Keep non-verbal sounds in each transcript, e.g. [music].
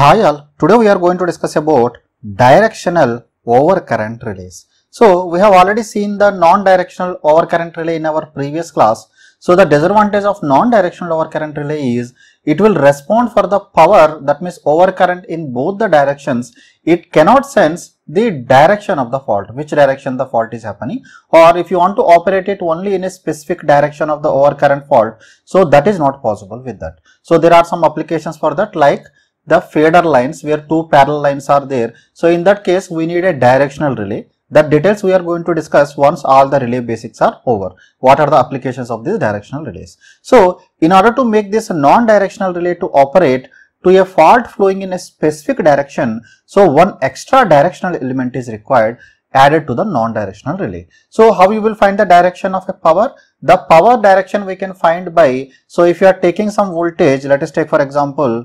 Hi all, today we are going to discuss about directional overcurrent relays. So we have already seen the non-directional overcurrent relay in our previous class. So the disadvantage of non-directional overcurrent relay is it will respond for the power that means overcurrent in both the directions. It cannot sense the direction of the fault, which direction the fault is happening or if you want to operate it only in a specific direction of the overcurrent fault. So that is not possible with that. So there are some applications for that like the fader lines where two parallel lines are there. So in that case, we need a directional relay. The details we are going to discuss once all the relay basics are over. What are the applications of these directional relays? So in order to make this non-directional relay to operate to a fault flowing in a specific direction, so one extra directional element is required added to the non-directional relay. So how you will find the direction of a power? The power direction we can find by, so if you are taking some voltage, let us take for example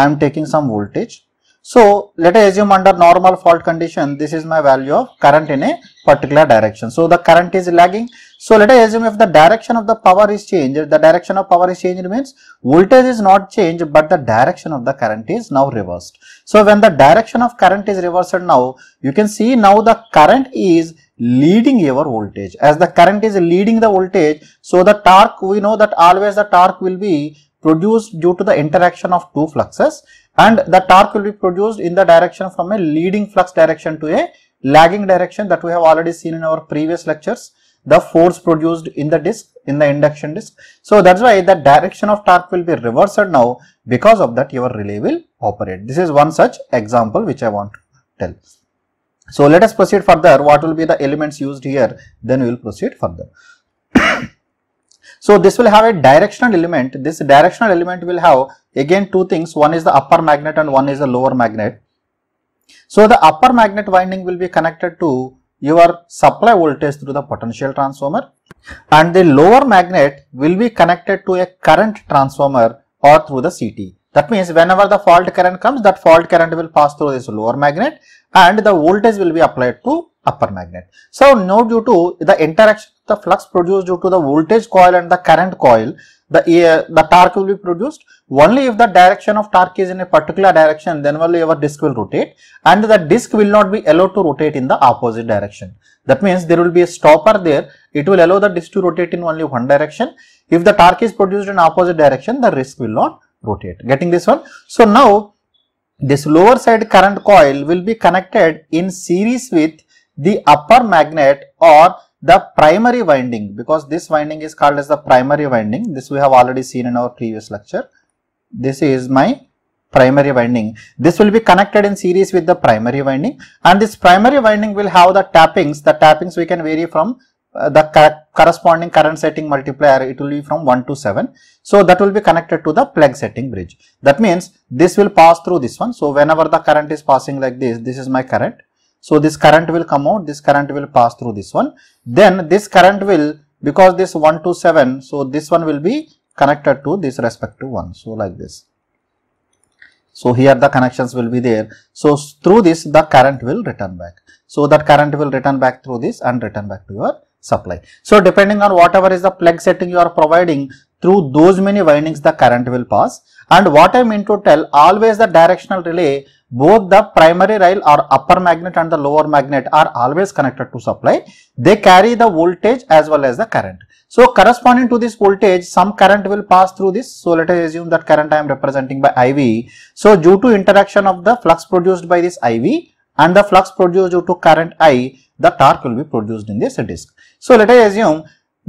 I am taking some voltage. So let us assume under normal fault condition, this is my value of current in a particular direction. So the current is lagging. So let us assume if the direction of the power is changed, the direction of power is changed means voltage is not changed, but the direction of the current is now reversed. So when the direction of current is reversed now, you can see now the current is leading your voltage. As the current is leading the voltage, so the torque, we know that always the torque will be produced due to the interaction of two fluxes and the torque will be produced in the direction from a leading flux direction to a lagging direction that we have already seen in our previous lectures the force produced in the disc in the induction disc. So, that is why the direction of torque will be reversed now because of that your relay will operate. This is one such example which I want to tell. So, let us proceed further what will be the elements used here then we will proceed further. So this will have a directional element. This directional element will have again two things. One is the upper magnet and one is the lower magnet. So the upper magnet winding will be connected to your supply voltage through the potential transformer and the lower magnet will be connected to a current transformer or through the CT. That means whenever the fault current comes that fault current will pass through this lower magnet and the voltage will be applied to upper magnet. So now due to the interaction the flux produced due to the voltage coil and the current coil the uh, the torque will be produced only if the direction of torque is in a particular direction then only our disc will rotate and the disc will not be allowed to rotate in the opposite direction. That means there will be a stopper there it will allow the disc to rotate in only one direction. If the torque is produced in opposite direction the disc will not rotate. Getting this one? So now this lower side current coil will be connected in series with the upper magnet or the primary winding because this winding is called as the primary winding. This we have already seen in our previous lecture. This is my primary winding. This will be connected in series with the primary winding and this primary winding will have the tappings. The tappings we can vary from uh, the corresponding current setting multiplier it will be from 1 to 7. So, that will be connected to the plug setting bridge. That means, this will pass through this one. So, whenever the current is passing like this, this is my current so this current will come out, this current will pass through this one. Then this current will, because this 1 to 7, so this one will be connected to this respective one. So like this. So here the connections will be there. So through this the current will return back. So that current will return back through this and return back to your supply. So depending on whatever is the plug setting you are providing, through those many windings the current will pass and what I mean to tell always the directional relay both the primary rail or upper magnet and the lower magnet are always connected to supply. They carry the voltage as well as the current. So corresponding to this voltage some current will pass through this. So let us assume that current I am representing by IV. So due to interaction of the flux produced by this IV and the flux produced due to current I the torque will be produced in this disk. So let us assume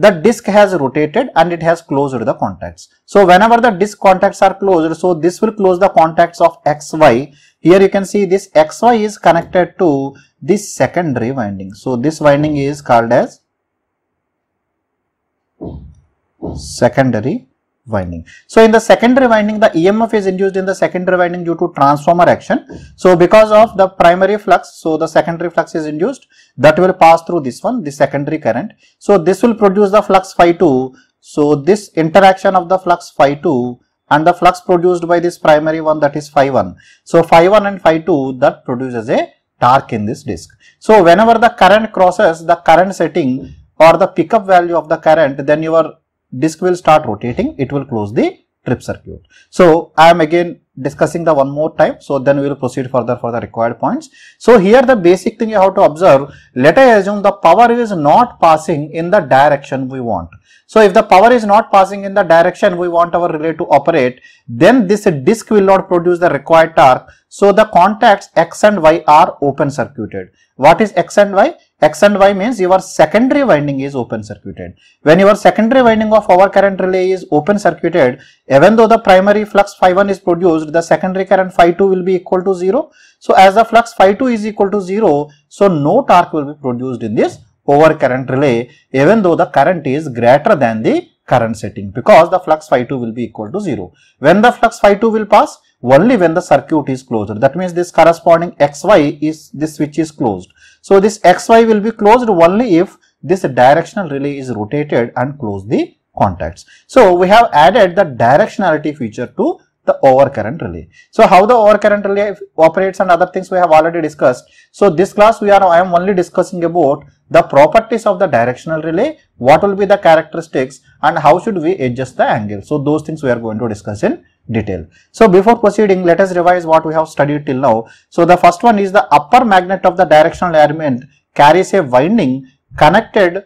the disk has rotated and it has closed the contacts. So whenever the disk contacts are closed, so this will close the contacts of XY. Here you can see this XY is connected to this secondary winding. So this winding is called as secondary winding. So in the secondary winding, the EMF is induced in the secondary winding due to transformer action. So because of the primary flux, so the secondary flux is induced that will pass through this one, the secondary current. So this will produce the flux phi 2. So this interaction of the flux phi 2 and the flux produced by this primary one that is phi 1. So phi 1 and phi 2 that produces a torque in this disk. So whenever the current crosses the current setting or the pickup value of the current, then your disk will start rotating, it will close the trip circuit. So I am again discussing the one more time. So then we will proceed further for the required points. So here the basic thing you have to observe, let us assume the power is not passing in the direction we want. So if the power is not passing in the direction we want our relay to operate, then this disk will not produce the required torque. So the contacts X and Y are open circuited. What is X and Y? X and Y means your secondary winding is open circuited. When your secondary winding of our current relay is open circuited, even though the primary flux phi 1 is produced, the secondary current phi 2 will be equal to 0. So, as the flux phi 2 is equal to 0, so no torque will be produced in this over current relay even though the current is greater than the current setting because the flux phi 2 will be equal to 0. When the flux phi 2 will pass? Only when the circuit is closed. That means this corresponding xy is this switch is closed. So this xy will be closed only if this directional relay is rotated and close the contacts. So we have added the directionality feature to the overcurrent relay. So how the overcurrent relay operates and other things we have already discussed. So this class we are I am only discussing about the properties of the directional relay, what will be the characteristics and how should we adjust the angle. So those things we are going to discuss in detail. So before proceeding, let us revise what we have studied till now. So the first one is the upper magnet of the directional element carries a winding connected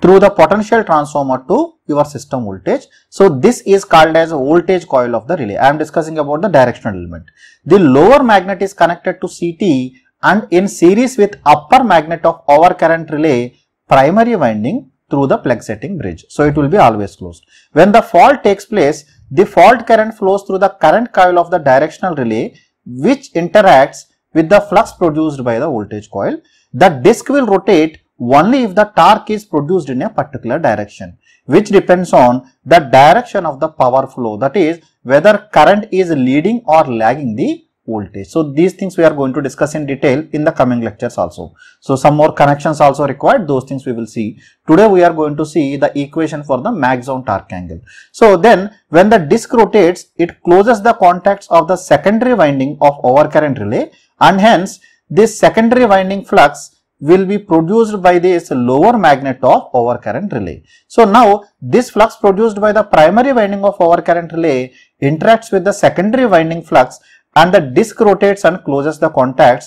through the potential transformer to your system voltage. So this is called as voltage coil of the relay. I am discussing about the directional element. The lower magnet is connected to CT and in series with upper magnet of overcurrent relay primary winding through the plug setting bridge. So it will be always closed. When the fault takes place, the fault current flows through the current coil of the directional relay which interacts with the flux produced by the voltage coil. The disc will rotate only if the torque is produced in a particular direction which depends on the direction of the power flow that is whether current is leading or lagging the voltage. So these things we are going to discuss in detail in the coming lectures also. So some more connections also required those things we will see. Today we are going to see the equation for the max zone torque angle. So then when the disc rotates it closes the contacts of the secondary winding of overcurrent relay and hence this secondary winding flux will be produced by this lower magnet of overcurrent relay. So now this flux produced by the primary winding of overcurrent relay interacts with the secondary winding flux and the disc rotates and closes the contacts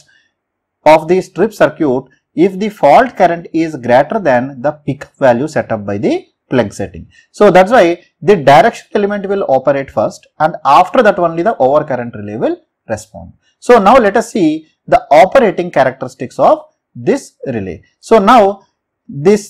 of the strip circuit if the fault current is greater than the peak value set up by the plug setting. So that's why the direction element will operate first and after that only the overcurrent relay will respond. So now let us see the operating characteristics of this relay. So now this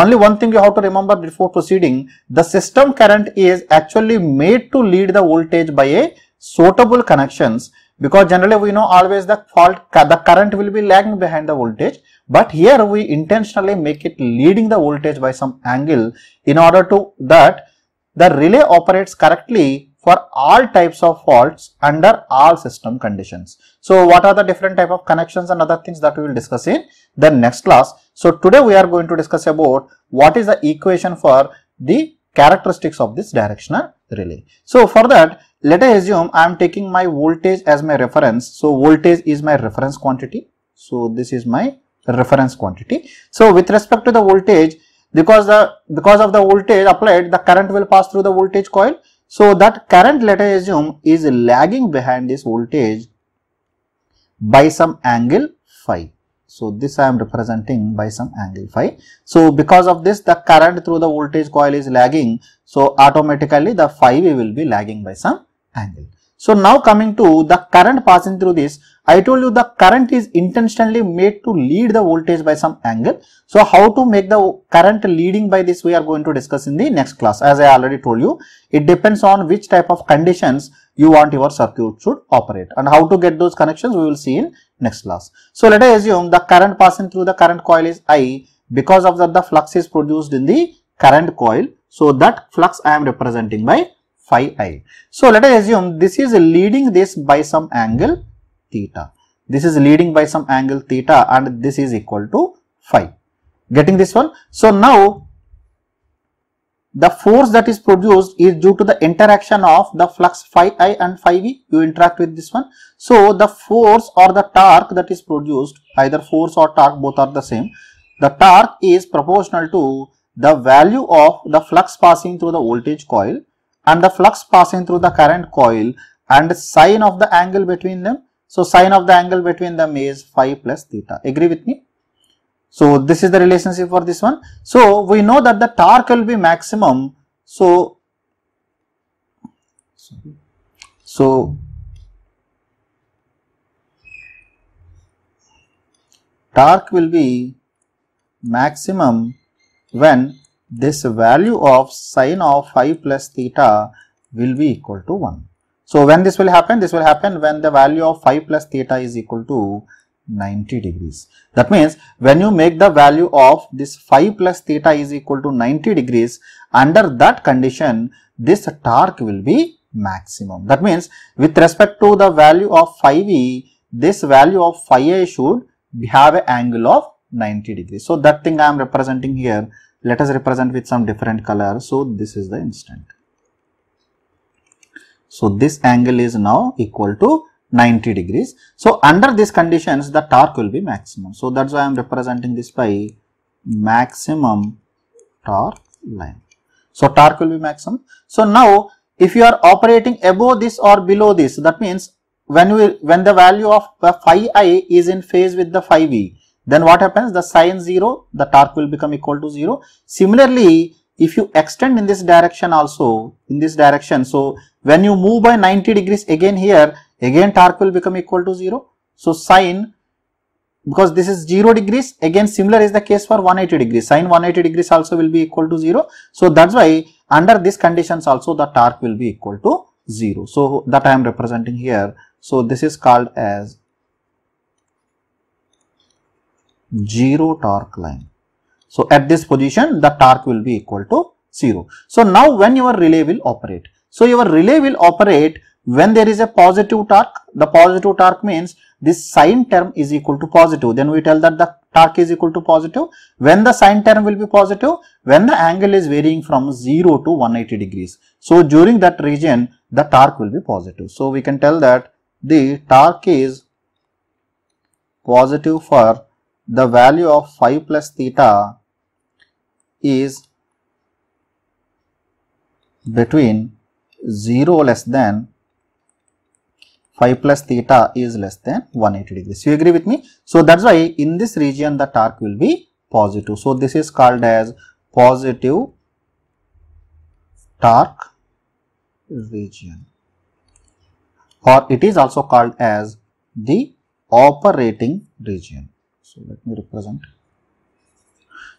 only one thing you have to remember before proceeding the system current is actually made to lead the voltage by a suitable connections because generally we know always the fault the current will be lagging behind the voltage but here we intentionally make it leading the voltage by some angle in order to that the relay operates correctly for all types of faults under all system conditions. So, what are the different type of connections and other things that we will discuss in the next class. So, today we are going to discuss about what is the equation for the characteristics of this directional relay. So, for that let us assume I am taking my voltage as my reference. So, voltage is my reference quantity. So, this is my reference quantity. So, with respect to the voltage, because the because of the voltage applied, the current will pass through the voltage coil. So, that current let us assume is lagging behind this voltage by some angle phi. So, this I am representing by some angle phi. So, because of this the current through the voltage coil is lagging. So, automatically the phi will be lagging by some angle. So now coming to the current passing through this, I told you the current is intentionally made to lead the voltage by some angle. So how to make the current leading by this we are going to discuss in the next class. As I already told you, it depends on which type of conditions you want your circuit should operate and how to get those connections we will see in next class. So let us assume the current passing through the current coil is I because of that the flux is produced in the current coil. So that flux I am representing by phi i. So, let us assume this is leading this by some angle theta. This is leading by some angle theta and this is equal to phi. Getting this one? So, now the force that is produced is due to the interaction of the flux phi i and phi v. You interact with this one. So, the force or the torque that is produced, either force or torque both are the same. The torque is proportional to the value of the flux passing through the voltage coil and the flux passing through the current coil and sine of the angle between them. So, sine of the angle between them is phi plus theta. Agree with me? So, this is the relationship for this one. So, we know that the torque will be maximum. So, so torque will be maximum when this value of sine of phi plus theta will be equal to 1. So, when this will happen? This will happen when the value of phi plus theta is equal to 90 degrees. That means, when you make the value of this phi plus theta is equal to 90 degrees, under that condition, this torque will be maximum. That means, with respect to the value of phi v, this value of phi a should have an angle of 90 degrees. So, that thing I am representing here let us represent with some different color so this is the instant so this angle is now equal to 90 degrees so under these conditions the torque will be maximum so that's why i'm representing this by maximum torque line so torque will be maximum so now if you are operating above this or below this that means when we when the value of phi i is in phase with the phi v then what happens the sine 0 the torque will become equal to 0 similarly if you extend in this direction also in this direction so when you move by 90 degrees again here again torque will become equal to 0 so sine because this is 0 degrees again similar is the case for 180 degrees sine 180 degrees also will be equal to 0 so that's why under these conditions also the torque will be equal to 0 so that i am representing here so this is called as 0 torque line. So, at this position the torque will be equal to 0. So, now when your relay will operate? So, your relay will operate when there is a positive torque. The positive torque means this sine term is equal to positive. Then we tell that the torque is equal to positive. When the sine term will be positive, when the angle is varying from 0 to 180 degrees. So, during that region the torque will be positive. So, we can tell that the torque is positive for the value of phi plus theta is between 0 less than phi plus theta is less than 180 degrees. You agree with me? So, that is why in this region the torque will be positive. So, this is called as positive torque region or it is also called as the operating region. So let me represent.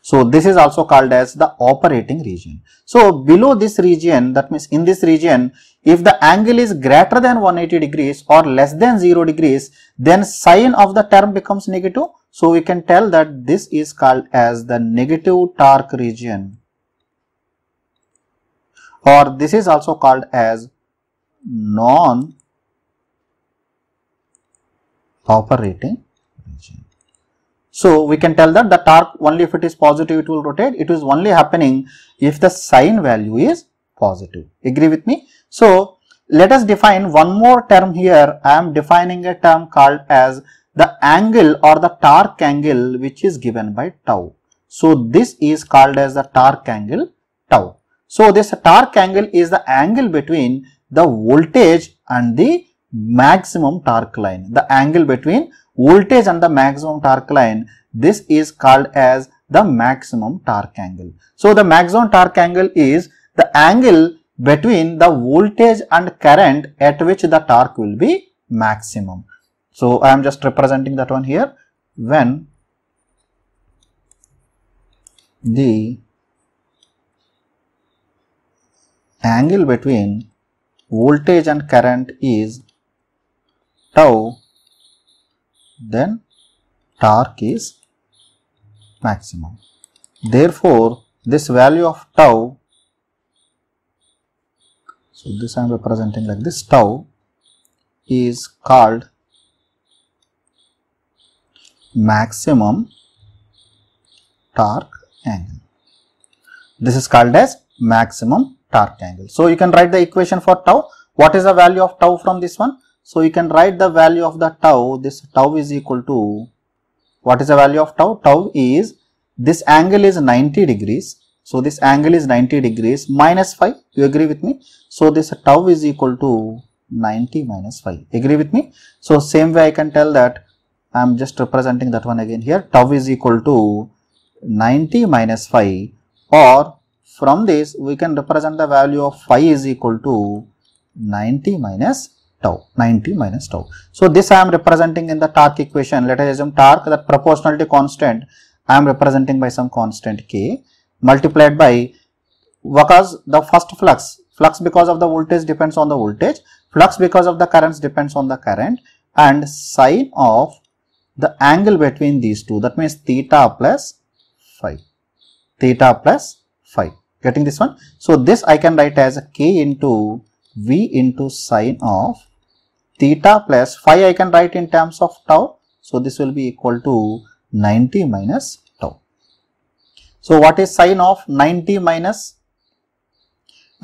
So this is also called as the operating region. So below this region, that means in this region, if the angle is greater than 180 degrees or less than 0 degrees, then sign of the term becomes negative. So we can tell that this is called as the negative torque region or this is also called as non operating so we can tell that the torque only if it is positive it will rotate, it is only happening if the sine value is positive. Agree with me? So let us define one more term here. I am defining a term called as the angle or the torque angle which is given by tau. So this is called as the torque angle tau. So this torque angle is the angle between the voltage and the maximum torque line, the angle between voltage and the maximum torque line, this is called as the maximum torque angle. So, the maximum torque angle is the angle between the voltage and current at which the torque will be maximum. So, I am just representing that one here when the angle between voltage and current is tau then torque is maximum. Therefore, this value of tau, so this I am representing like this tau is called maximum torque angle. This is called as maximum torque angle. So, you can write the equation for tau. What is the value of tau from this one? So you can write the value of the tau, this tau is equal to, what is the value of tau? Tau is, this angle is 90 degrees. So this angle is 90 degrees minus 5, you agree with me? So this tau is equal to 90 minus 5, agree with me? So same way I can tell that, I am just representing that one again here, tau is equal to 90 minus 5 or from this we can represent the value of phi is equal to 90 minus tau 90 minus tau. So this I am representing in the torque equation. Let us assume torque that proportionality constant I am representing by some constant k multiplied by because the first flux flux because of the voltage depends on the voltage flux because of the currents depends on the current and sine of the angle between these two that means theta plus phi theta plus phi getting this one so this i can write as k into v into sine of theta plus phi I can write in terms of tau. So, this will be equal to 90 minus tau. So, what is sine of 90 minus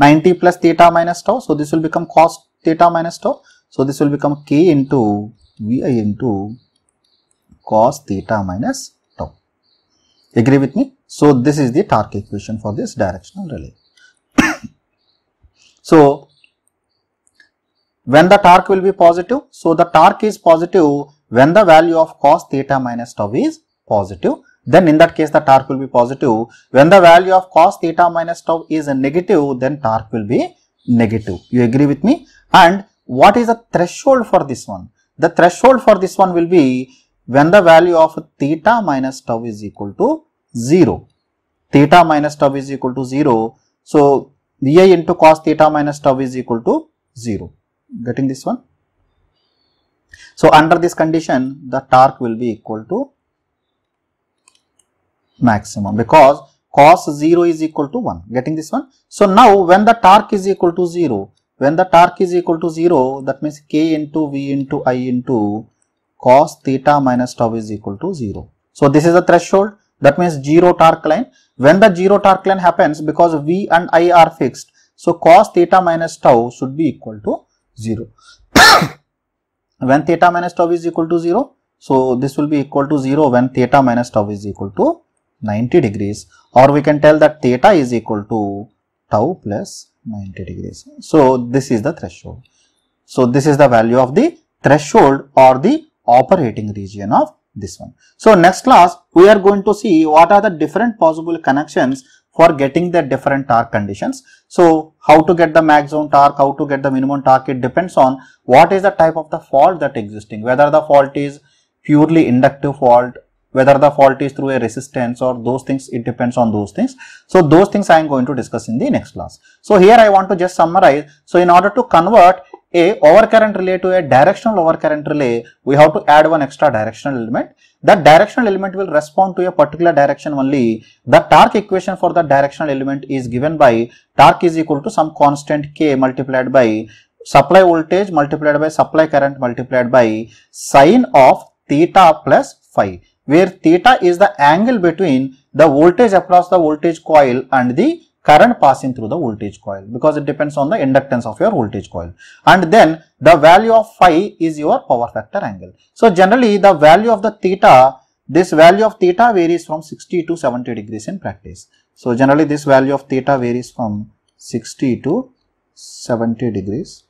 90 plus theta minus tau? So, this will become cos theta minus tau. So, this will become k into vi into cos theta minus tau. Agree with me? So, this is the torque equation for this directional relay. [coughs] so, when the torque will be positive. So, the torque is positive when the value of cos theta minus tau is positive. Then in that case the torque will be positive. When the value of cos theta minus tau is negative then torque will be negative. You agree with me? And what is the threshold for this one? The threshold for this one will be when the value of theta minus tau is equal to 0. Theta minus tau is equal to 0. So, Vi into cos theta minus tau is equal to 0 getting this one so under this condition the torque will be equal to maximum because cos 0 is equal to 1 getting this one so now when the torque is equal to 0 when the torque is equal to 0 that means k into v into i into cos theta minus tau is equal to 0 so this is the threshold that means 0 torque line when the 0 torque line happens because v and i are fixed so cos theta minus tau should be equal to 0. [coughs] when theta minus tau is equal to 0, so this will be equal to 0 when theta minus tau is equal to 90 degrees or we can tell that theta is equal to tau plus 90 degrees. So this is the threshold. So this is the value of the threshold or the operating region of this one. So next class we are going to see what are the different possible connections for getting the different torque conditions. So how to get the maximum torque, how to get the minimum torque, it depends on what is the type of the fault that existing, whether the fault is purely inductive fault, whether the fault is through a resistance or those things, it depends on those things. So those things I am going to discuss in the next class. So here I want to just summarize. So in order to convert a overcurrent relay to a directional overcurrent relay, we have to add one extra directional element. That directional element will respond to a particular direction only. The torque equation for the directional element is given by torque is equal to some constant k multiplied by supply voltage multiplied by supply current multiplied by sine of theta plus phi, where theta is the angle between the voltage across the voltage coil and the current passing through the voltage coil because it depends on the inductance of your voltage coil and then the value of phi is your power factor angle. So, generally the value of the theta this value of theta varies from 60 to 70 degrees in practice. So, generally this value of theta varies from 60 to 70 degrees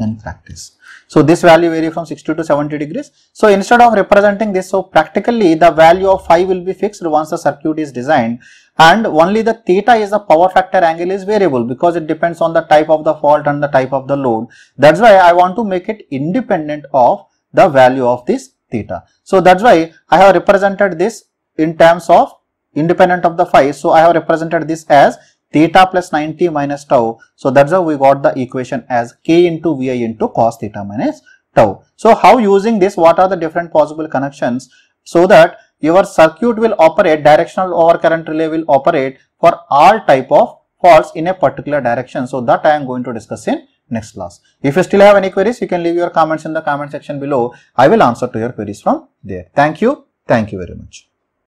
in practice. So this value vary from 60 to 70 degrees. So instead of representing this, so practically the value of phi will be fixed once the circuit is designed and only the theta is the power factor angle is variable because it depends on the type of the fault and the type of the load. That's why I want to make it independent of the value of this theta. So that's why I have represented this in terms of independent of the phi. So I have represented this as theta plus 90 minus tau. So that's how we got the equation as k into vi into cos theta minus tau. So how using this, what are the different possible connections so that your circuit will operate, directional overcurrent relay will operate for all type of faults in a particular direction. So that I am going to discuss in next class. If you still have any queries, you can leave your comments in the comment section below. I will answer to your queries from there. Thank you. Thank you very much.